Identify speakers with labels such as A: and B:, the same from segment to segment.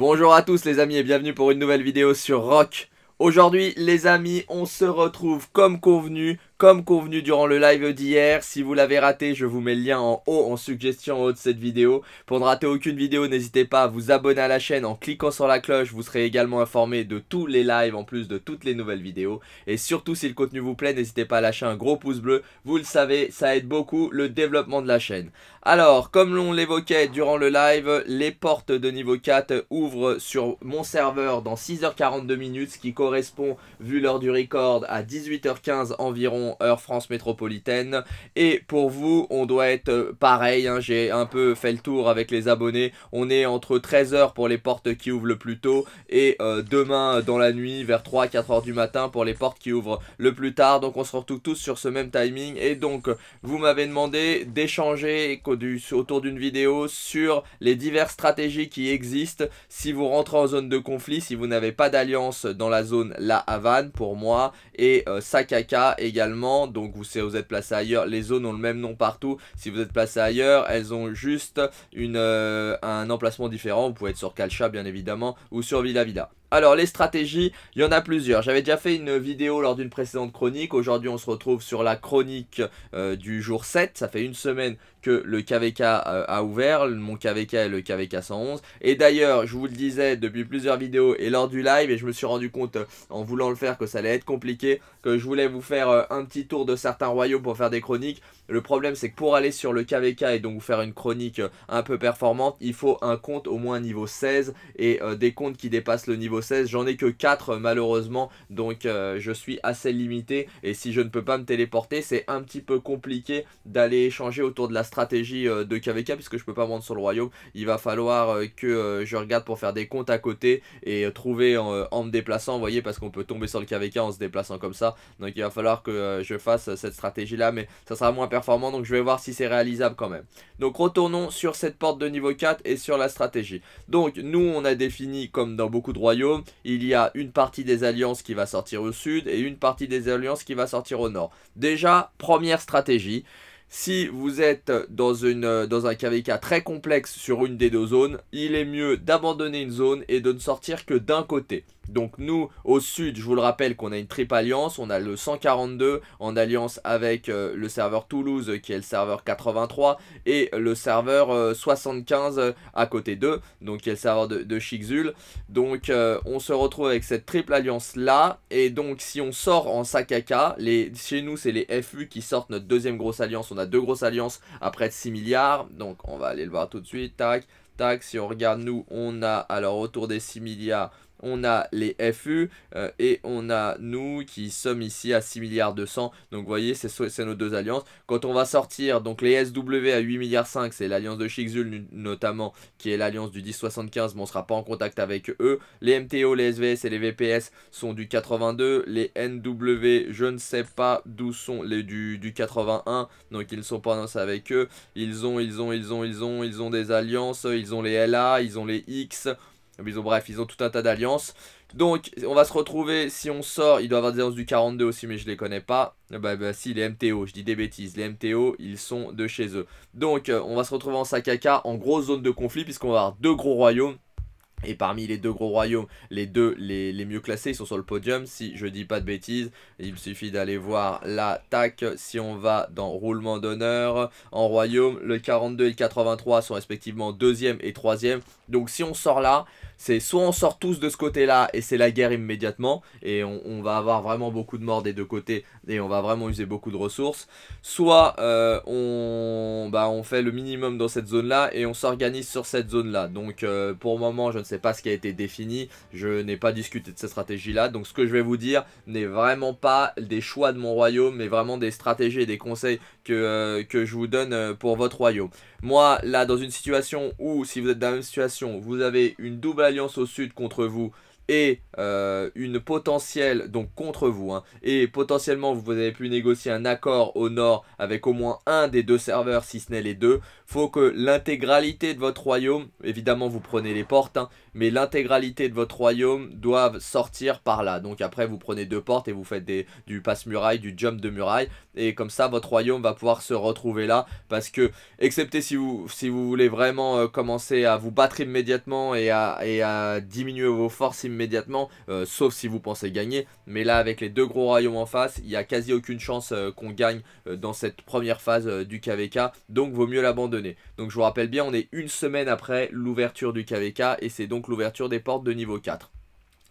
A: Bonjour à tous les amis et bienvenue pour une nouvelle vidéo sur Rock. Aujourd'hui les amis, on se retrouve comme convenu comme convenu durant le live d'hier, si vous l'avez raté, je vous mets le lien en haut, en suggestion en haut de cette vidéo. Pour ne rater aucune vidéo, n'hésitez pas à vous abonner à la chaîne en cliquant sur la cloche. Vous serez également informé de tous les lives en plus de toutes les nouvelles vidéos. Et surtout, si le contenu vous plaît, n'hésitez pas à lâcher un gros pouce bleu. Vous le savez, ça aide beaucoup le développement de la chaîne. Alors, comme l'on l'évoquait durant le live, les portes de niveau 4 ouvrent sur mon serveur dans 6h42 minutes, ce qui correspond, vu l'heure du record, à 18h15 environ heure France métropolitaine. Et pour vous, on doit être euh, pareil, hein, j'ai un peu fait le tour avec les abonnés. On est entre 13h pour les portes qui ouvrent le plus tôt et euh, demain euh, dans la nuit vers 3 4h du matin pour les portes qui ouvrent le plus tard. Donc on se retrouve tous sur ce même timing. Et donc vous m'avez demandé d'échanger autour d'une vidéo sur les diverses stratégies qui existent si vous rentrez en zone de conflit, si vous n'avez pas d'alliance dans la zone La Havane pour moi et Sakaka également donc vous, vous êtes placé ailleurs, les zones ont le même nom partout, si vous êtes placé ailleurs, elles ont juste euh, un emplacement différent, vous pouvez être sur Calcha bien évidemment, ou sur Villa Vida. Alors les stratégies, il y en a plusieurs. J'avais déjà fait une vidéo lors d'une précédente chronique. Aujourd'hui on se retrouve sur la chronique euh, du jour 7. Ça fait une semaine que le KVK euh, a ouvert, mon KVK et le KVK 111. Et d'ailleurs, je vous le disais depuis plusieurs vidéos et lors du live, et je me suis rendu compte euh, en voulant le faire que ça allait être compliqué, que je voulais vous faire un petit tour de certains royaumes pour faire des chroniques. Le problème c'est que pour aller sur le KVK et donc faire une chronique euh, un peu performante, il faut un compte au moins niveau 16 et euh, des comptes qui dépassent le niveau 16, j'en ai que 4 euh, malheureusement, donc je suis assez limité et si je ne peux pas me téléporter, c'est un petit peu compliqué d'aller échanger autour de la stratégie de KVK puisque je ne peux pas vendre sur le royaume, il va falloir que je regarde pour faire des comptes à côté et trouver en, me déplaçant, vous voyez, parce qu'on peut tomber sur le KVK en se déplaçant comme ça, donc il va falloir que je fasse cette stratégie là, mais ça sera moins performant donc je vais voir si c'est réalisable quand même. Donc retournons sur cette porte de niveau 4 et sur la stratégie. Donc nous on a défini comme dans beaucoup de royaumes, il y a une partie des alliances qui va sortir au sud et une partie des alliances qui va sortir au nord. Déjà, première stratégie, si vous êtes dans, une, dans un KVK très complexe sur une des deux zones, il est mieux d'abandonner une zone et de ne sortir que d'un côté. Donc nous, au sud, je vous le rappelle qu'on a une triple alliance. On a le 142 en alliance avec euh, le serveur Toulouse qui est le serveur 83 et le serveur 75 euh, euh, à côté d'eux, donc qui est le serveur de, de Donc on se retrouve avec cette triple alliance là. Et donc si on sort en Sakaka, les, chez nous c'est les FU qui sortent notre deuxième grosse alliance. On a deux grosses alliances à près de 6 milliards. Donc on va aller le voir tout de suite. Tac, tac. Si on regarde nous, on a alors autour des 6 milliards on a les FU euh, et on a nous qui sommes ici à 6 milliards 200. Donc vous voyez, c'est nos deux alliances. Quand on va sortir, donc les SW à 8 milliards 5, c'est l'alliance de shixul notamment, qui est l'alliance du 1075, mais on ne sera pas en contact avec eux. Les MTO, les SVS et les VPS sont du 82. Les NW, je ne sais pas d'où sont les du, du 81, donc ils ne sont pas en avec eux. Ils ont, ils ont, ils ont, ils ont, ils ont des alliances, ils ont les LA, ils ont les X, ah, bref, ils ont tout un tas d'alliances. Donc, on va se retrouver, si on sort, il doit avoir des alliances du 42 aussi, mais je les connais pas. Ah, bah, bah si, les MTO, je dis des bêtises. Les MTO, ils sont de chez eux. Donc, euh, on va se retrouver en Sakaka, en grosse zone de conflit, puisqu'on va avoir deux gros royaumes. Et parmi les deux gros royaumes, les deux les, mieux classés, ils sont sur le podium, si je dis pas de bêtises. Il me suffit d'aller voir l'attaque. Si on va dans roulement d'honneur, en royaume, le 42 et le 83 sont respectivement deuxième et troisième. Donc si on sort là, c'est soit on sort tous de ce côté-là et c'est la guerre immédiatement et on, va avoir vraiment beaucoup de morts des deux côtés et on va vraiment user beaucoup de ressources. Soit euh, on, bah, on fait le minimum dans cette zone-là et on s'organise sur cette zone-là. Donc euh, pour le moment, je ne sais pas ce qui a été défini. Je n'ai pas discuté de cette stratégie-là. Donc ce que je vais vous dire n'est vraiment pas des choix de mon royaume, mais vraiment des stratégies et des conseils euh, que, je vous donne euh, pour votre royaume. Moi, là, dans une situation où, si vous êtes dans la même situation, vous avez une double alliance au sud contre vous, et euh, une potentielle, donc contre vous, hein, et potentiellement vous avez pu négocier un accord au nord avec au moins un des deux serveurs, si ce n'est les deux, faut que l'intégralité de votre royaume, évidemment vous prenez les portes, hein, mais l'intégralité de votre royaume doivent sortir par là. Donc après vous prenez deux portes et vous faites des, du passe-muraille, du jump de muraille, et comme ça votre royaume va pouvoir se retrouver là, parce que, excepté si vous, si vous voulez vraiment euh, commencer à vous battre immédiatement et et à diminuer vos forces immédiatement, immédiatement, euh, sauf si vous pensez gagner. Mais là, avec les deux gros royaumes en face, il n'y a quasi aucune chance euh, qu'on gagne euh, dans cette première phase du KVK, donc vaut mieux l'abandonner. Donc je vous rappelle bien, on est une semaine après l'ouverture du KVK, et c'est donc l'ouverture des portes de niveau 4.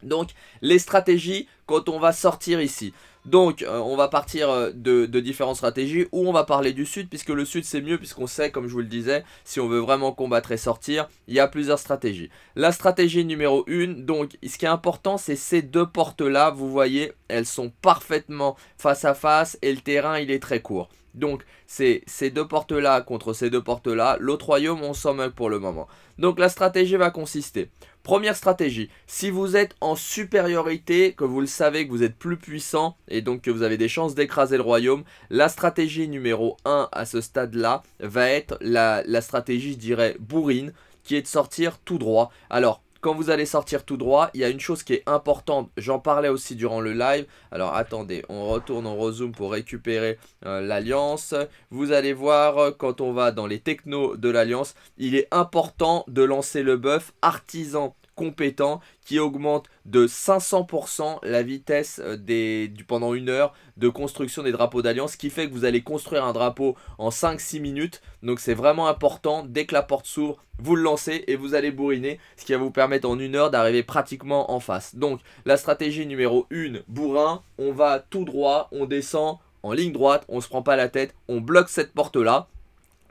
A: Donc les stratégies quand on va sortir ici. Donc euh, on va partir euh, de, différentes stratégies où on va parler du sud puisque le sud c'est mieux puisqu'on sait comme je vous le disais si on veut vraiment combattre et sortir il y a plusieurs stratégies. La stratégie numéro 1 donc ce qui est important c'est ces deux portes là vous voyez elles sont parfaitement face à face et le terrain il est très court. Donc, c'est ces deux portes-là contre ces deux portes-là. L'autre royaume, on s'en moque pour le moment. Donc, la stratégie va consister. Première stratégie, si vous êtes en supériorité, que vous le savez, que vous êtes plus puissant et donc que vous avez des chances d'écraser le royaume, la stratégie numéro 1 à ce stade-là va être la, la stratégie, je dirais, bourrine, qui est de sortir tout droit. Alors, quand vous allez sortir tout droit, il y a une chose qui est importante. J'en parlais aussi durant le live. Alors attendez, on retourne, on zoom pour récupérer euh, l'alliance. Vous allez voir, euh, quand on va dans les technos de l'alliance, il est important de lancer le buff artisan compétent qui augmente de 500% la vitesse euh, des, du, pendant une heure de construction des drapeaux d'alliance, qui fait que vous allez construire un drapeau en 5-6 minutes. Donc c'est vraiment important, dès que la porte s'ouvre, vous le lancez et vous allez bourriner, ce qui va vous permettre en une heure d'arriver pratiquement en face. Donc la stratégie numéro 1, bourrin, on va tout droit, on descend en ligne droite, on se prend pas la tête, on bloque cette porte là,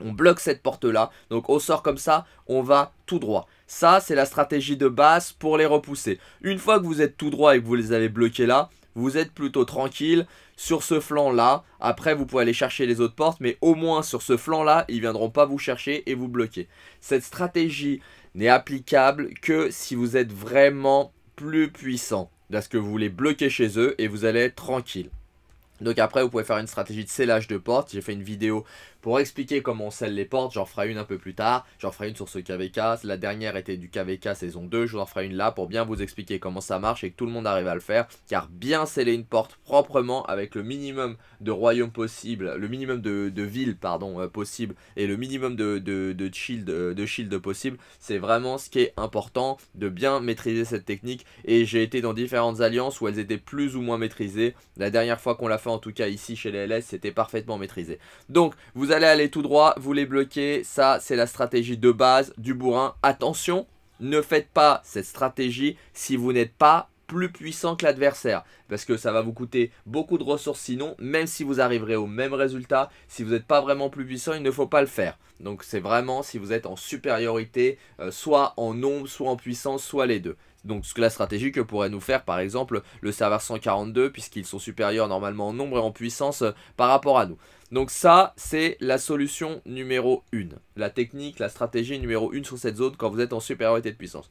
A: on bloque cette porte-là. Donc on sort comme ça, on va tout droit. Ça, c'est la stratégie de base pour les repousser. Une fois que vous êtes tout droit et que vous les avez bloqués là, vous êtes plutôt tranquille sur ce flanc-là. Après, vous pouvez aller chercher les autres portes, mais au moins sur ce flanc-là, ils ne viendront pas vous chercher et vous bloquer. Cette stratégie n'est applicable que si vous êtes vraiment plus puissant. Parce que vous les bloquez chez eux et vous allez être tranquille. Donc après, vous pouvez faire une stratégie de scellage de porte. J'ai fait une vidéo pour expliquer comment on scelle les portes. J'en ferai une un peu plus tard. J'en ferai une sur ce KVK. La dernière était du KVK saison 2. Je vous en ferai une là pour bien vous expliquer comment ça marche et que tout le monde arrive à le faire. Car bien sceller une porte proprement avec le minimum de royaume possible, le minimum de, de ville pardon, euh, possible et le minimum de, de, de shield, euh, de shield possible, c'est vraiment ce qui est important de bien maîtriser cette technique. Et j'ai été dans différentes alliances où elles étaient plus ou moins maîtrisées. La dernière fois qu'on l'a fait en tout cas ici chez les LS, c'était parfaitement maîtrisé. Donc vous vous allez aller tout droit, vous les bloquez. Ça, c'est la stratégie de base du bourrin. Attention, ne faites pas cette stratégie si vous n'êtes pas plus puissant que l'adversaire parce que ça va vous coûter beaucoup de ressources sinon même si vous arriverez au même résultat si vous n'êtes pas vraiment plus puissant il ne faut pas le faire donc c'est vraiment si vous êtes en supériorité euh, soit en nombre soit en puissance soit les deux donc la stratégie que pourrait nous faire par exemple le serveur 142 puisqu'ils sont supérieurs normalement en nombre et en puissance euh, par rapport à nous donc ça, c'est la solution numéro 1. La technique, la stratégie numéro 1 sur cette zone quand vous êtes en supériorité de puissance.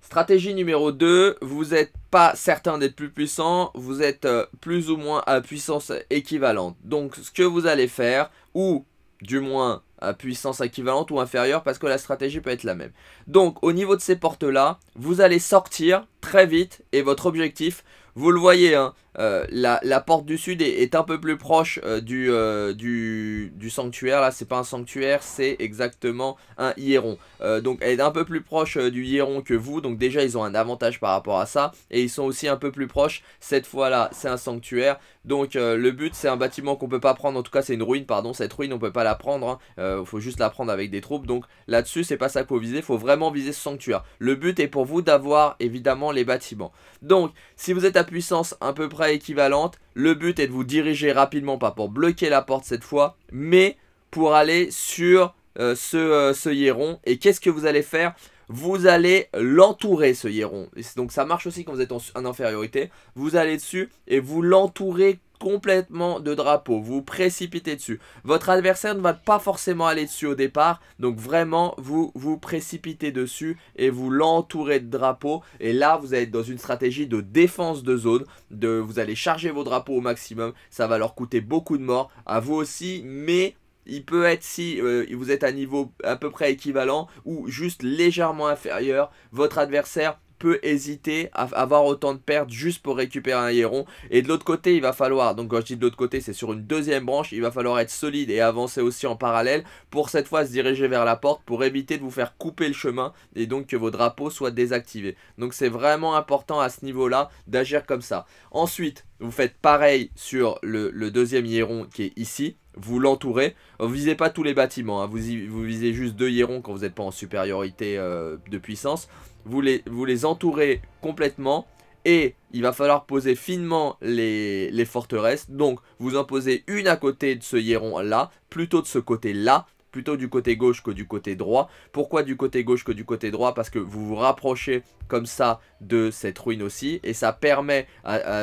A: Stratégie numéro 2, vous n'êtes pas certain d'être plus puissant, vous êtes euh, plus ou moins à puissance équivalente. Donc ce que vous allez faire, ou du moins à puissance équivalente ou inférieure, parce que la stratégie peut être la même. Donc au niveau de ces portes-là, vous allez sortir très vite, et votre objectif, vous le voyez, hein, euh, la, porte du sud est, un peu plus proche euh, euh, du, du, sanctuaire. Là, c'est pas un sanctuaire, c'est exactement un hieron. donc, elle est un peu plus proche du hieron que vous. Donc, déjà, ils ont un avantage par rapport à ça. Et ils sont aussi un peu plus proches. Cette fois-là, c'est un sanctuaire. Donc, le but, c'est un bâtiment qu'on peut pas prendre. En tout cas, c'est une ruine, pardon. Cette ruine, on peut pas la prendre. Il hein. faut juste la prendre avec des troupes. Donc, là-dessus, c'est pas ça faut viser. faut vraiment viser ce sanctuaire. Le but est pour vous d'avoir, évidemment, les bâtiments. Donc, si vous êtes à puissance un peu près équivalente. Le but est de vous diriger rapidement, pas pour bloquer la porte cette fois, mais pour aller sur euh, ce, euh, ce hieron. Et qu'est-ce que vous allez faire vous allez l'entourer ce hieron. Donc ça marche aussi quand vous êtes en infériorité. Vous allez dessus et vous l'entourez complètement de drapeau. Vous précipitez dessus. Votre adversaire ne va pas forcément aller dessus au départ. Donc vraiment, vous vous précipitez dessus et vous l'entourez de drapeau, Et là, vous êtes dans une stratégie de défense de zone. De, vous allez charger vos drapeaux au maximum. Ça va leur coûter beaucoup de morts. À vous aussi, mais il peut être si euh, vous êtes à niveau à peu près équivalent ou juste légèrement inférieur, votre adversaire hésiter à avoir autant de pertes juste pour récupérer un héron. Et de l'autre côté, il va falloir, donc quand je dis de l'autre côté, c'est sur une deuxième branche, il va falloir être solide et avancer aussi en parallèle pour cette fois se diriger vers la porte pour éviter de vous faire couper le chemin et donc que vos drapeaux soient désactivés. Donc c'est vraiment important à ce niveau-là d'agir comme ça. Ensuite, vous faites pareil sur le, deuxième héron qui est ici vous l'entourez. Vous visez pas tous les bâtiments, hein. vous, y, vous, visez juste deux hierons quand vous n'êtes pas en supériorité euh, de puissance vous les, entourez complètement et il va falloir poser finement les, forteresses. Donc vous en posez une à côté de ce hieron là, plutôt de ce côté là, plutôt du côté gauche que du côté droit. Pourquoi du côté gauche que du côté droit Parce que vous vous rapprochez comme ça de cette ruine aussi et ça permet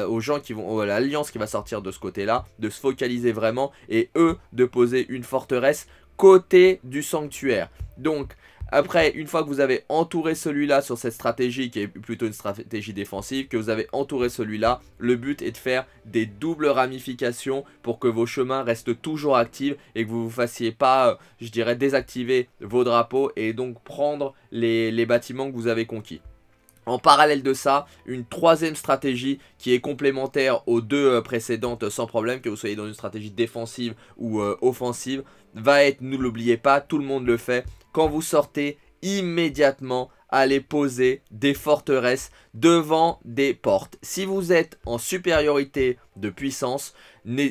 A: aux gens qui vont, à l'alliance qui va sortir de ce côté là, de se focaliser vraiment et eux de poser une forteresse côté du sanctuaire. Donc après, une fois que vous avez entouré celui-là sur cette stratégie qui est plutôt une stratégie défensive, que vous avez entouré celui-là, le but est de faire des doubles ramifications pour que vos chemins restent toujours actifs et que vous ne vous fassiez pas, euh, je dirais, désactiver vos drapeaux et donc prendre les, les bâtiments que vous avez conquis. En parallèle de ça, une troisième stratégie qui est complémentaire aux deux euh, précédentes euh, sans problème, que vous soyez dans une stratégie défensive ou euh, offensive, va être, ne l'oubliez pas, tout le monde le fait, quand vous sortez immédiatement aller poser des forteresses devant des portes. Si vous êtes en supériorité de puissance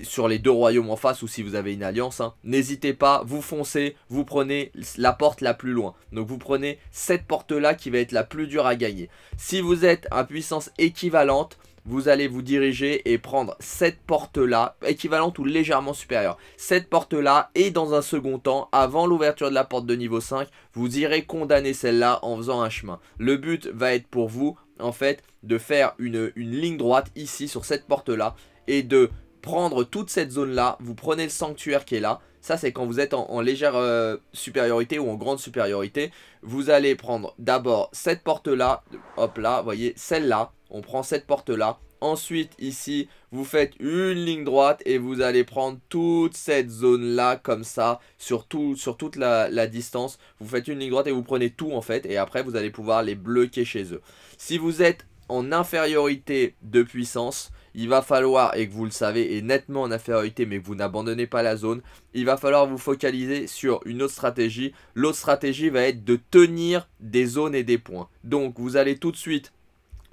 A: sur les deux royaumes en face ou si vous avez une alliance, hein, n'hésitez pas, vous foncez, vous prenez la porte la plus loin. Donc vous prenez cette porte là qui va être la plus dure à gagner. Si vous êtes à puissance équivalente, vous allez vous diriger et prendre cette porte-là, équivalente ou légèrement supérieure. Cette porte-là, et dans un second temps, avant l'ouverture de la porte de niveau 5, vous irez condamner celle-là en faisant un chemin. Le but va être pour vous, en fait, de faire une, une ligne droite ici sur cette porte-là, et de prendre toute cette zone-là, vous prenez le sanctuaire qui est là, ça, c'est quand vous êtes en, légère euh, supériorité ou en grande supériorité. Vous allez prendre d'abord cette porte-là. Hop là, voyez, celle-là. On prend cette porte-là. Ensuite, ici, vous faites une ligne droite et vous allez prendre toute cette zone-là comme ça, sur, tout, sur toute la, distance. Vous faites une ligne droite et vous prenez tout en fait. Et après, vous allez pouvoir les bloquer chez eux. Si vous êtes en infériorité de puissance, il va falloir, et que vous le savez, et nettement en infériorité, mais que vous n'abandonnez pas la zone, il va falloir vous focaliser sur une autre stratégie. L'autre stratégie va être de tenir des zones et des points. Donc vous allez tout de suite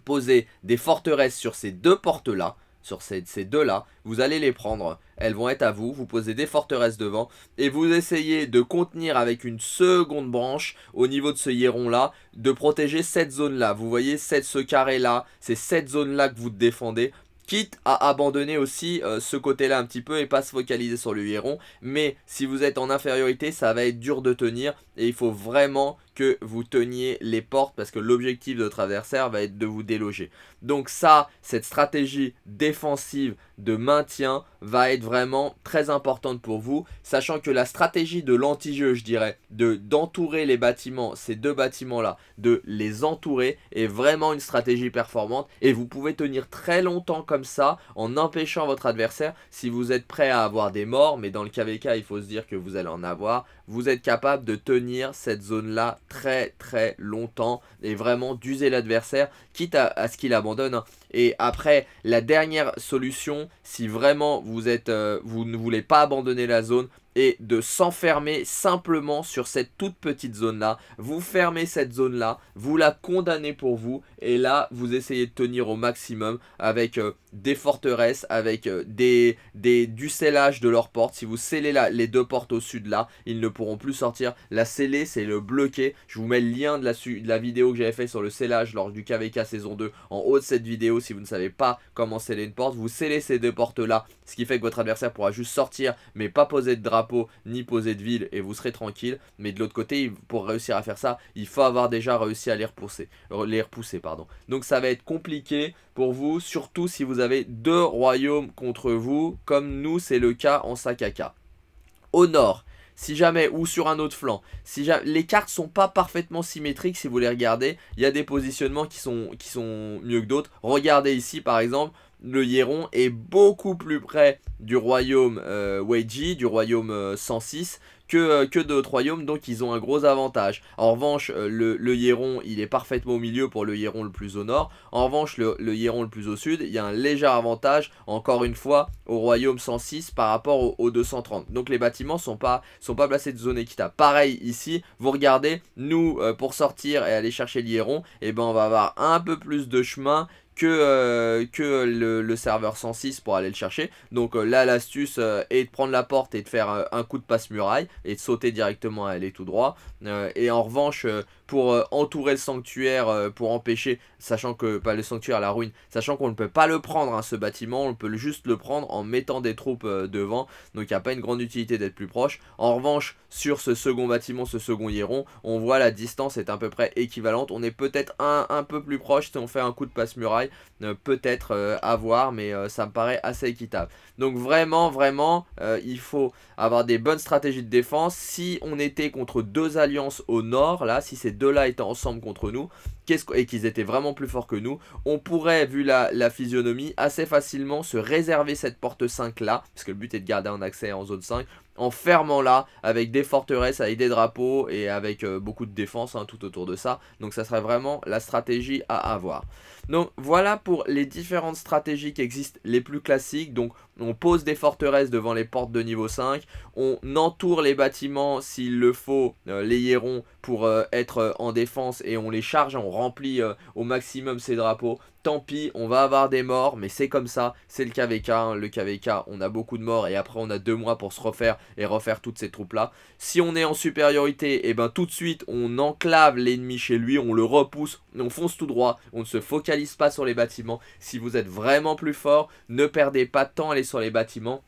A: poser des forteresses sur ces deux portes-là, sur ces, deux-là, vous allez les prendre, elles vont être à vous, vous posez des forteresses devant, et vous essayez de contenir avec une seconde branche au niveau de ce hieron-là, de protéger cette zone-là. Vous voyez, cette, ce carré-là, c'est cette zone-là que vous défendez, quitte à abandonner aussi euh, ce côté-là un petit peu et pas se focaliser sur le héron. Mais si vous êtes en infériorité, ça va être dur de tenir et il faut vraiment que vous teniez les portes parce que l'objectif de votre adversaire va être de vous déloger. Donc ça, cette stratégie défensive de maintien va être vraiment très importante pour vous, sachant que la stratégie de l'anti-jeu, je dirais, de d'entourer les bâtiments, ces deux bâtiments-là, de les entourer est vraiment une stratégie performante et vous pouvez tenir très longtemps comme ça en empêchant votre adversaire si vous êtes prêt à avoir des morts, mais dans le KVK, il faut se dire que vous allez en avoir vous êtes capable de tenir cette zone-là très très longtemps et vraiment d'user l'adversaire, quitte à, ce qu'il abandonne. Hein. Et après, la dernière solution, si vraiment vous, êtes, euh, vous ne voulez pas abandonner la zone, et de s'enfermer simplement sur cette toute petite zone-là. Vous fermez cette zone-là, vous la condamnez pour vous, et là, vous essayez de tenir au maximum avec euh, des forteresses, avec euh, des, des, du scellage de leurs portes. Si vous scellez les deux portes au sud là, ils ne pourront plus sortir. La sceller, c'est le bloquer. Je vous mets le lien de la, de la vidéo que j'avais fait sur le scellage lors du KVK saison 2 en haut de cette vidéo. Si vous ne savez pas comment sceller une porte, vous scellez ces deux portes-là, ce qui fait que votre adversaire pourra juste sortir, mais pas poser de drapeau ni poser de ville et vous serez tranquille. Mais de l'autre côté, pour réussir à faire ça, il faut avoir déjà réussi à les repousser. Les repousser pardon. Donc ça va être compliqué pour vous, surtout si vous avez deux royaumes contre vous, comme nous c'est le cas en Sakaka. Au nord, si jamais, ou sur un autre flanc, si jamais, les cartes sont pas parfaitement symétriques si vous les regardez, il y a des positionnements qui sont, qui sont mieux que d'autres. Regardez ici par exemple, le Hieron est beaucoup plus près du royaume euh, Weiji, du royaume 106, euh, euh, que, d'autres royaumes, donc ils ont un gros avantage. En revanche, le, le, Hieron, il est parfaitement au milieu pour le Hieron le plus au nord. En revanche, le, le, Hieron le plus au sud, il y a un léger avantage, encore une fois, au royaume 106 par rapport au, 230. Donc les bâtiments sont pas, sont pas placés de zone équitable. Pareil ici, vous regardez, nous, pour sortir et aller chercher le Hieron, eh ben, on va avoir un peu plus de chemin que, euh, que le, serveur 106 pour aller le chercher. Donc euh, là, l'astuce euh, est de prendre la porte et de faire un coup de passe-muraille et de sauter directement à aller tout droit. et en revanche, pour entourer le sanctuaire, pour empêcher, sachant que, pas le sanctuaire, la ruine, sachant qu'on ne peut pas le prendre, hein, ce bâtiment, on peut juste le prendre en mettant des troupes devant. Donc il n'y a pas une grande utilité d'être plus proche. En revanche, sur ce second bâtiment, ce second hieron, on voit la distance est à peu près équivalente. On est peut-être un, un peu plus proche si on fait un coup de passe-muraille Peut-être avoir euh, mais euh, ça me paraît assez équitable. Donc vraiment, vraiment, euh, il faut avoir des bonnes stratégies de défense. Si on était contre deux alliances au nord, là, si ces deux-là étaient ensemble contre nous, et qu'ils étaient vraiment plus forts que nous, on pourrait, vu la, physionomie, assez facilement se réserver cette porte 5 là, parce que le but est de garder un accès en zone 5, en fermant là avec des forteresses, avec des drapeaux et avec euh, beaucoup de défense hein, tout autour de ça. Donc ça serait vraiment la stratégie à avoir. Donc voilà pour les différentes stratégies qui existent les plus classiques. Donc on pose des forteresses devant les portes de niveau 5, on entoure les bâtiments s'il le faut, euh, les hierons pour euh, être en défense et on les charge, en remplit euh, au maximum ses drapeaux. Tant pis, on va avoir des morts, mais c'est comme ça, c'est le KVK. Hein. Le KVK, on a beaucoup de morts et après on a deux mois pour se refaire et refaire toutes ces troupes-là. Si on est en supériorité, et eh ben tout de suite on enclave l'ennemi chez lui, on le repousse, on fonce tout droit, on ne se focalise pas sur les bâtiments. Si vous êtes vraiment plus fort, ne perdez pas de temps à aller sur les bâtiments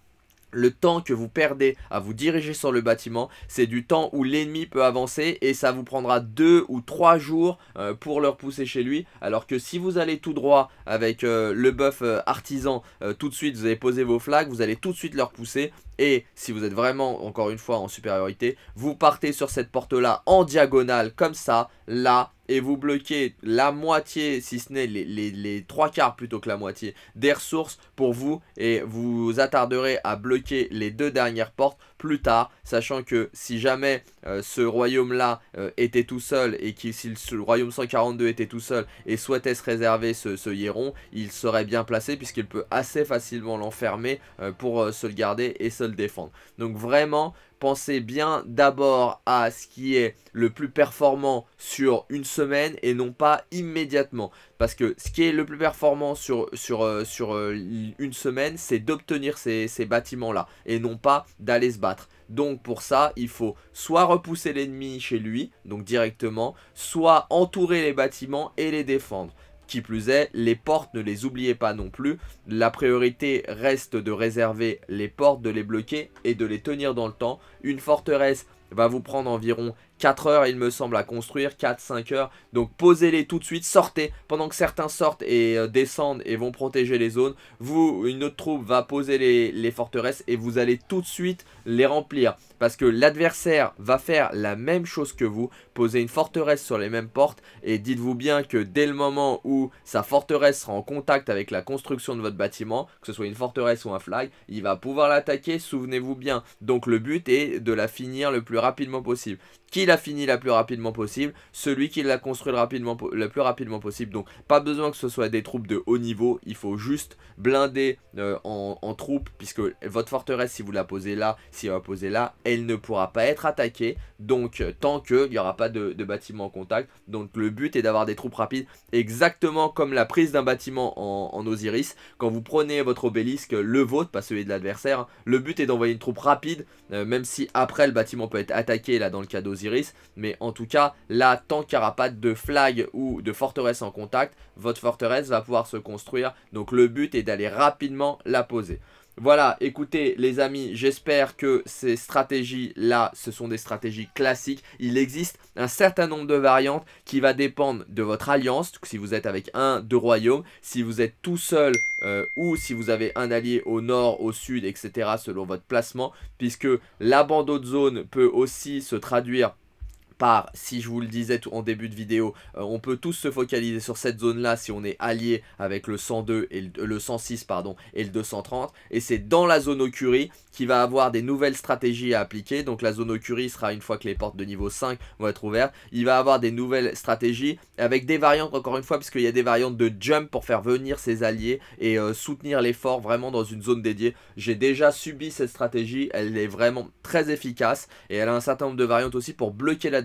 A: le temps que vous perdez à vous diriger sur le bâtiment, c'est du temps où l'ennemi peut avancer et ça vous prendra 2 ou 3 jours euh, pour le repousser chez lui. Alors que si vous allez tout droit avec euh, le buff euh, artisan tout de suite, vous allez poser vos flags, vous allez tout de suite leur pousser et si vous êtes vraiment, encore une fois, en supériorité, vous partez sur cette porte-là en diagonale, comme ça, là, et vous bloquez la moitié, si ce n'est les, trois quarts plutôt que la moitié, des ressources pour vous. Et vous attarderez à bloquer les deux dernières portes plus tard, sachant que si jamais euh, ce royaume-là euh, était tout seul et que si le royaume 142 était tout seul et souhaitait se réserver ce, ce Hieron, il serait bien placé puisqu'il peut assez facilement l'enfermer euh, pour se le garder et se le défendre. Donc vraiment, pensez bien d'abord à ce qui est le plus performant sur une semaine et non pas immédiatement. Parce que ce qui est le plus performant sur, sur, euh, sur euh, une semaine, c'est d'obtenir ces, ces bâtiments-là et non pas d'aller se battre. Donc pour ça, il faut soit repousser l'ennemi chez lui, donc directement, soit entourer les bâtiments et les défendre. Qui plus est, les portes, ne les oubliez pas non plus. La priorité reste de réserver les portes, de les bloquer et de les tenir dans le temps. Une forteresse va vous prendre environ 4 heures, il me semble, à construire, 4-5 heures. Donc posez-les tout de suite, sortez. Pendant que certains sortent et euh, descendent et vont protéger les zones, vous, une autre troupe va poser les, forteresses et vous allez tout de suite les remplir. Parce que l'adversaire va faire la même chose que vous, poser une forteresse sur les mêmes portes. Et dites-vous bien que dès le moment où sa forteresse sera en contact avec la construction de votre bâtiment, que ce soit une forteresse ou un flag, il va pouvoir l'attaquer, souvenez-vous bien. Donc le but est de la finir le plus rapidement possible a fini la plus rapidement possible, celui qui l'a construit le, rapidement, le plus rapidement possible. Donc pas besoin que ce soit des troupes de haut niveau, il faut juste blinder euh, en, troupes, puisque votre forteresse, si vous la posez là, si elle la posez là, elle ne pourra pas être attaquée, donc euh, tant tant il n'y aura pas de, bâtiment en contact. Donc le but est d'avoir des troupes rapides, exactement comme la prise d'un bâtiment en, Osiris. Quand vous prenez votre obélisque, le vôtre, pas celui de l'adversaire, le but est d'envoyer une troupe rapide, euh, même si après le bâtiment peut être attaqué là dans le cas d'Osiris, mais en tout cas, là, tant qu'il n'y aura pas de flag ou de forteresse en contact, votre forteresse va pouvoir se construire. Donc le but est d'aller rapidement la poser. Voilà, écoutez les amis, j'espère que ces stratégies-là, ce sont des stratégies classiques. Il existe un certain nombre de variantes qui va dépendre de votre alliance, si vous êtes avec un, deux royaumes, si vous êtes tout seul euh, ou si vous avez un allié au nord, au sud, etc. selon votre placement, puisque l'abandon de zone peut aussi se traduire par, si je vous le disais en début de vidéo, euh, on peut tous se focaliser sur cette zone-là si on est allié avec le 102 et le, 106 pardon, et le 230. Et c'est dans la zone au qui va avoir des nouvelles stratégies à appliquer. Donc la zone au sera une fois que les portes de niveau 5 vont être ouvertes. Il va avoir des nouvelles stratégies avec des variantes encore une fois puisqu'il y a des variantes de jump pour faire venir ses alliés et euh, soutenir l'effort vraiment dans une zone dédiée. J'ai déjà subi cette stratégie, elle est vraiment très efficace et elle a un certain nombre de variantes aussi pour bloquer la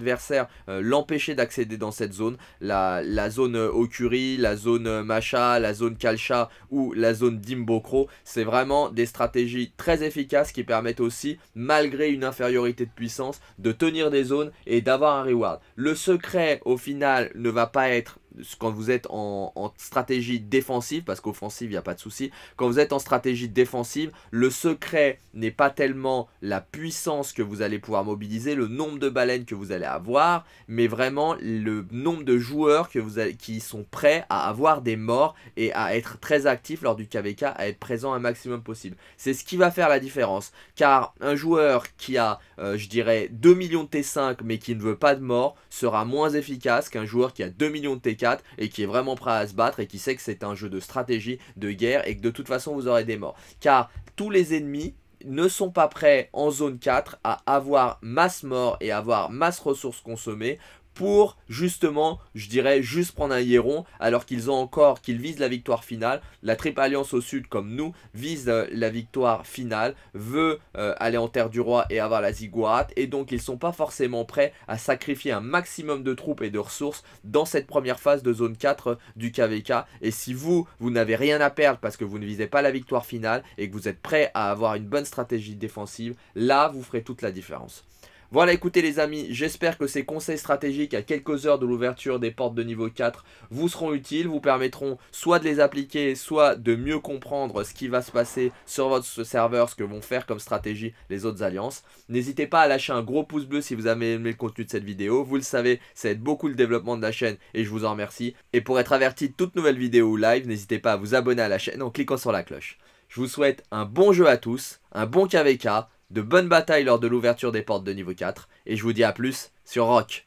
A: euh, l'empêcher d'accéder dans cette zone. La, zone euh, Okuri, la zone euh, Macha, la zone Kalcha ou la zone Dimbokro, c'est vraiment des stratégies très efficaces qui permettent aussi, malgré une infériorité de puissance, de tenir des zones et d'avoir un reward. Le secret au final ne va pas être quand vous êtes en, stratégie défensive, parce qu'offensive, il n'y a pas de souci, quand vous êtes en stratégie défensive, le secret n'est pas tellement la puissance que vous allez pouvoir mobiliser, le nombre de baleines que vous allez avoir, mais vraiment le nombre de joueurs que vous qui sont prêts à avoir des morts et à être très actifs lors du KVK, à être présent un maximum possible. C'est ce qui va faire la différence, car un joueur qui a, euh, je dirais, 2 millions de T5 mais qui ne veut pas de morts, sera moins efficace qu'un joueur qui a 2 millions de t et qui est vraiment prêt à se battre et qui sait que c'est un jeu de stratégie, de guerre et que de toute façon vous aurez des morts. Car tous les ennemis ne sont pas prêts en zone 4 à avoir masse mort et avoir masse ressources consommées pour justement, je dirais, juste prendre un Hieron, alors qu'ils ont encore, qu'ils visent la victoire finale. La Triple Alliance au sud, comme nous, vise euh, la victoire finale, veut euh, aller en terre du roi et avoir la ziggurat, et donc ils ne sont pas forcément prêts à sacrifier un maximum de troupes et de ressources dans cette première phase de zone 4 euh, du KVK. Et si vous, vous n'avez rien à perdre parce que vous ne visez pas la victoire finale et que vous êtes prêt à avoir une bonne stratégie défensive, là, vous ferez toute la différence. Voilà, écoutez les amis, j'espère que ces conseils stratégiques à quelques heures de l'ouverture des portes de niveau 4 vous seront utiles, vous permettront soit de les appliquer, soit de mieux comprendre ce qui va se passer sur votre serveur, ce que vont faire comme stratégie les autres alliances. N'hésitez pas à lâcher un gros pouce bleu si vous avez aimé le contenu de cette vidéo, vous le savez, ça aide beaucoup le développement de la chaîne et je vous en remercie. Et pour être averti de toute nouvelle vidéo ou live, n'hésitez pas à vous abonner à la chaîne en cliquant sur la cloche. Je vous souhaite un bon jeu à tous, un bon KVK, de bonnes batailles lors de l'ouverture des portes de niveau 4, et je vous dis à plus sur Rock.